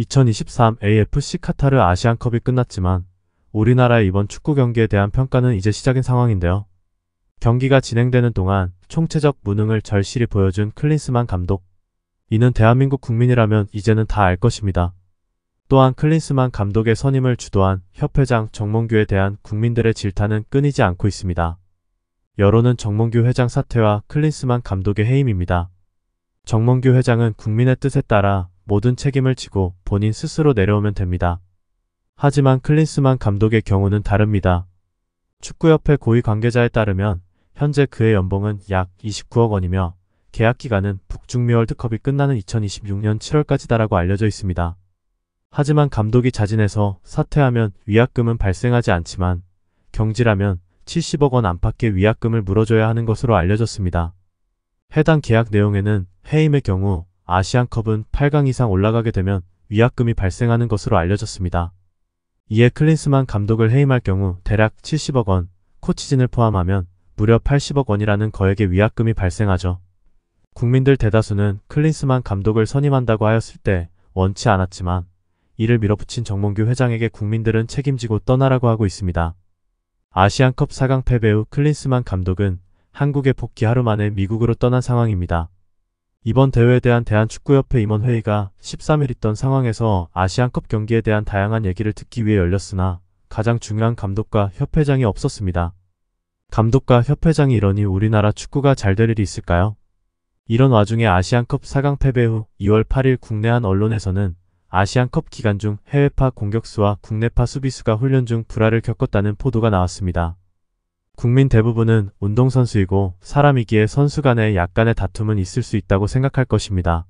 2023 AFC 카타르 아시안컵이 끝났지만 우리나라의 이번 축구 경기에 대한 평가는 이제 시작인 상황인데요. 경기가 진행되는 동안 총체적 무능을 절실히 보여준 클린스만 감독. 이는 대한민국 국민이라면 이제는 다 알 것입니다. 또한 클린스만 감독의 선임을 주도한 협회장 정몽규에 대한 국민들의 질타는 끊이지 않고 있습니다. 여론은 정몽규 회장 사퇴와 클린스만 감독의 해임입니다. 정몽규 회장은 국민의 뜻에 따라 모든 책임을 지고 본인 스스로 내려오면 됩니다. 하지만 클린스만 감독의 경우는 다릅니다. 축구협회 고위 관계자에 따르면 현재 그의 연봉은 약 29억 원이며 계약 기간은 북중미 월드컵이 끝나는 2026년 7월까지다라고 알려져 있습니다. 하지만 감독이 자진해서 사퇴하면 위약금은 발생하지 않지만 경지라면 70억 원 안팎의 위약금을 물어줘야 하는 것으로 알려졌습니다. 해당 계약 내용에는 해임의 경우 아시안컵은 8강 이상 올라가게 되면 위약금이 발생하는 것으로 알려졌습니다. 이에 클린스만 감독을 해임할 경우 대략 70억 원, 코치진을 포함하면 무려 80억 원이라는 거액의 위약금이 발생하죠. 국민들 대다수는 클린스만 감독을 선임한다고 하였을 때 원치 않았지만 이를 밀어붙인 정몽규 회장에게 국민들은 책임지고 떠나라고 하고 있습니다. 아시안컵 4강 패배 후 클린스만 감독은 한국에 복귀 하루 만에 미국으로 떠난 상황입니다. 이번 대회에 대한 대한축구협회 임원회의가 13일 있던 상황에서 아시안컵 경기에 대한 다양한 얘기를 듣기 위해 열렸으나 가장 중요한 감독과 협회장이 없었습니다. 감독과 협회장이 이러니 우리나라 축구가 잘 될 일이 있을까요? 이런 와중에 아시안컵 4강 패배 후 2월 8일 국내 한 언론에서는 아시안컵 기간 중 해외파 공격수와 국내파 수비수가 훈련 중 불화를 겪었다는 포도가 나왔습니다. 국민 대부분은 운동선수이고 사람이기에 선수 간에 약간의 다툼은 있을 수 있다고 생각할 것입니다.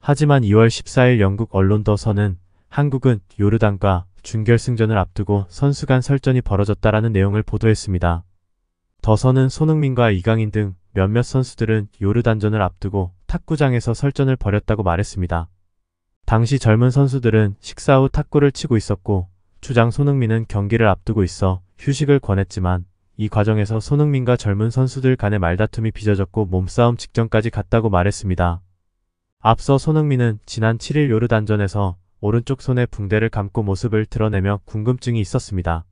하지만 2월 14일 영국 언론 더서는 한국은 요르단과 준결승전을 앞두고 선수 간 설전이 벌어졌다라는 내용을 보도했습니다. 더서는 손흥민과 이강인 등 몇몇 선수들은 요르단전을 앞두고 탁구장에서 설전을 벌였다고 말했습니다. 당시 젊은 선수들은 식사 후 탁구를 치고 있었고 주장 손흥민은 경기를 앞두고 있어 휴식을 권했지만 이 과정에서 손흥민과 젊은 선수들 간의 말다툼이 빚어졌고 몸싸움 직전까지 갔다고 말했습니다. 앞서 손흥민은 지난 7일 요르단전에서 오른쪽 손에 붕대를 감고 모습을 드러내며 궁금증이 있었습니다.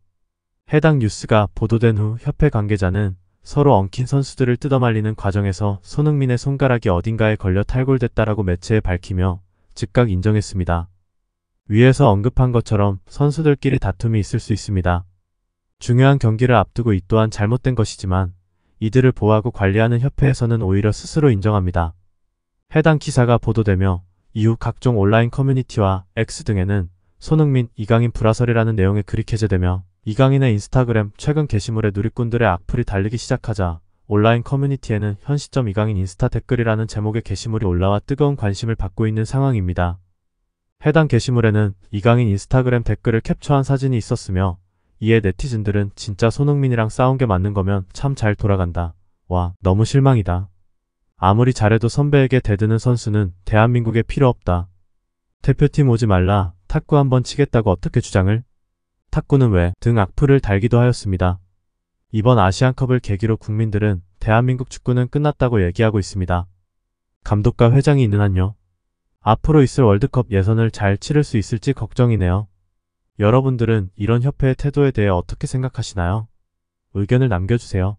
해당 뉴스가 보도된 후 협회 관계자는 서로 엉킨 선수들을 뜯어말리는 과정에서 손흥민의 손가락이 어딘가에 걸려 탈골됐다라고 매체에 밝히며 즉각 인정했습니다. 위에서 언급한 것처럼 선수들끼리 다툼이 있을 수 있습니다. 중요한 경기를 앞두고 이 또한 잘못된 것이지만 이들을 보호하고 관리하는 협회에서는 오히려 스스로 인정합니다. 해당 기사가 보도되며 이후 각종 온라인 커뮤니티와 X 등에는 손흥민, 이강인 불화설이라는 내용의 글이 게재되며 이강인의 인스타그램 최근 게시물에 누리꾼들의 악플이 달리기 시작하자 온라인 커뮤니티에는 현 시점 이강인 인스타 댓글이라는 제목의 게시물이 올라와 뜨거운 관심을 받고 있는 상황입니다. 해당 게시물에는 이강인 인스타그램 댓글을 캡처한 사진이 있었으며 이에 네티즌들은 진짜 손흥민이랑 싸운 게 맞는 거면 참 잘 돌아간다. 와 너무 실망이다. 아무리 잘해도 선배에게 대드는 선수는 대한민국에 필요 없다. 대표팀 오지 말라 탁구 한번 치겠다고 어떻게 주장을? 탁구는 왜 등 악플을 달기도 하였습니다. 이번 아시안컵을 계기로 국민들은 대한민국 축구는 끝났다고 얘기하고 있습니다. 감독과 회장이 있는 한요. 앞으로 있을 월드컵 예선을 잘 치를 수 있을지 걱정이네요. 여러분들은 이런 협회의 태도에 대해 어떻게 생각하시나요? 의견을 남겨주세요.